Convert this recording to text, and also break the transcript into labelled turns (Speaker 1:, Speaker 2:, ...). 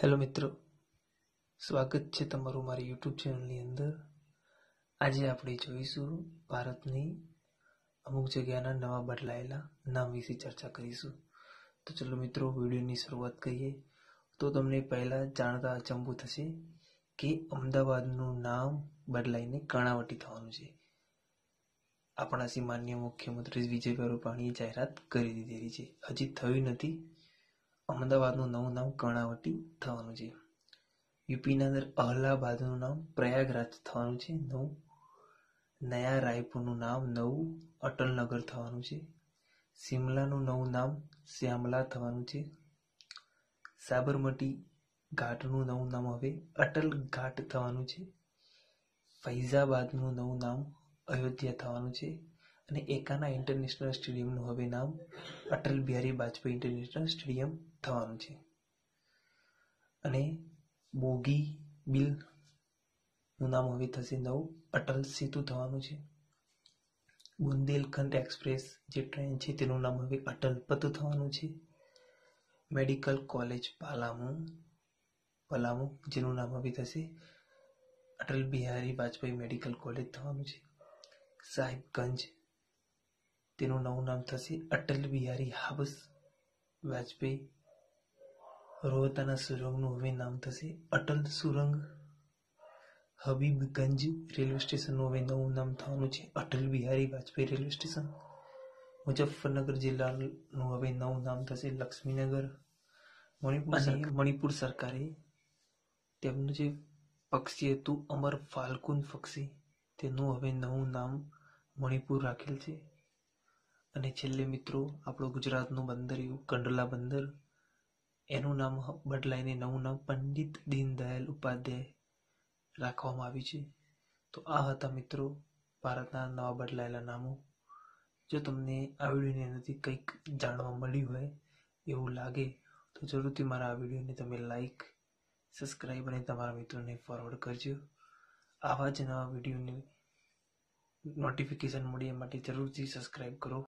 Speaker 1: hello મિત્રો સ્વાગત છે તમારું મારી યુટ્યુબ ચેનલની અંદર આજે આપણે જોઈશું ભારતની અમુક જગ્યાના નવા બદલાયેલા નામ વિશે ચર્ચા કરીશું તો ચલો મિત્રો વિડીયોની શરૂઆત કરીએ તો તમને પહેલાં જાણતા અચંબુ થશે કે અમદાવાદનું નામ બદલાઈને કર્ણાવટી થવાનું છે આપણા શ્રી માન્ય મુખ્યમંત્રી વિજયભાઈ રૂપાણીએ જાહેરાત કરી દીધેલી છે હજી થવી નથી અમદાવાદનું નવું નામ કર્ણાવટી થવાનું છે યુપીના અંદર અલ્હાબાદનું નામ પ્રયાગરાજ થવાનું છે નવું નયા રાયપુરનું નામ નવું અટલનગર થવાનું છે શિમલાનું નવું નામ શ્યામલા થવાનું છે સાબરમતી ઘાટનું નવું નામ હવે અટલ ઘાટ થવાનું છે ફૈઝાબાદનું નવું નામ અયોધ્યા થવાનું છે અને એકાના ઇન્ટરનેશનલ સ્ટેડિયમનું હવે નામ અટલ બિહારી વાજપેયી ઇન્ટરનેશનલ સ્ટેડિયમ થવાનું છે અને બોગી બિલનું નામ હવે થશે નવું અટલ સેતુ થવાનું છે બુંદેલખંડ એક્સપ્રેસ જે ટ્રેન છે તેનું નામ હવે અટલ પથ થવાનું છે મેડિકલ કોલેજ પાલામુ પલામુ જેનું નામ હવે થશે અટલ બિહારી વાજપેયી મેડિકલ કોલેજ થવાનું છે સાહેબગંજ તેનું નવું નામ થશે અટલ બિહારી હાબસ વાજપેયી રોહતાના સુરંગનું હવે નામ થશે અટલ સુરંગ હબીબગંજ રેલવે સ્ટેશનનું હવે નવું નામ થવાનું છે અટલ બિહારી વાજપેયી રેલવે સ્ટેશન મુઝફ્ફરનગર જિલ્લાનું હવે નવું નામ થશે લક્ષ્મીનગર મણિપુર મણિપુર સરકારે તેમનું જે પક્ષી હતું અમર ફાલ્કુન પક્ષી તેનું હવે નવું નામ મણિપુર રાખેલ છે અને છેલ્લે મિત્રો આપણું ગુજરાતનું બંદર એવું કંડલા બંદર એનું નામ બદલાઈને નવું નામ પંડિત દીનદયાલ ઉપાધ્યાય રાખવામાં આવ્યું છે તો આ હતા મિત્રો ભારતના નવા બદલાયેલા નામો જો તમને આ વિડીયોની અંદરથી કંઈક જાણવા મળ્યું હોય એવું લાગે તો જરૂરથી મારા આ વિડીયોને તમે લાઈક સબસ્ક્રાઈબ અને તમારા મિત્રોને ફોરવર્ડ કરજો આવા જ નવા વિડીયોની નોટિફિકેશન મળે એ માટે જરૂરથી સબસ્ક્રાઈબ કરો